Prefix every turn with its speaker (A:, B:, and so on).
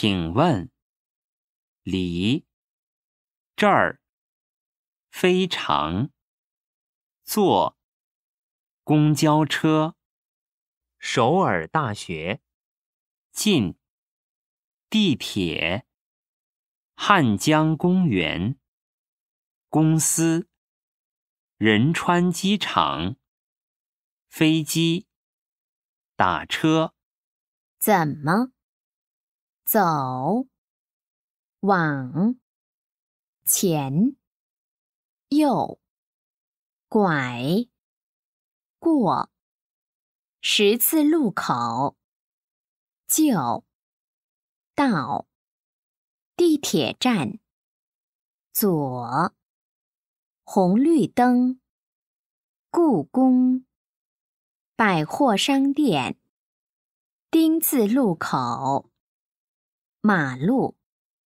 A: 请问，离这儿非常。坐公交车，首尔大学近地铁，汉江公园公司仁川机场飞机打车
B: 怎么？走，往前，右拐，过十字路口，就到地铁站。左红绿灯，故宫，百货商店，丁字路口。马路。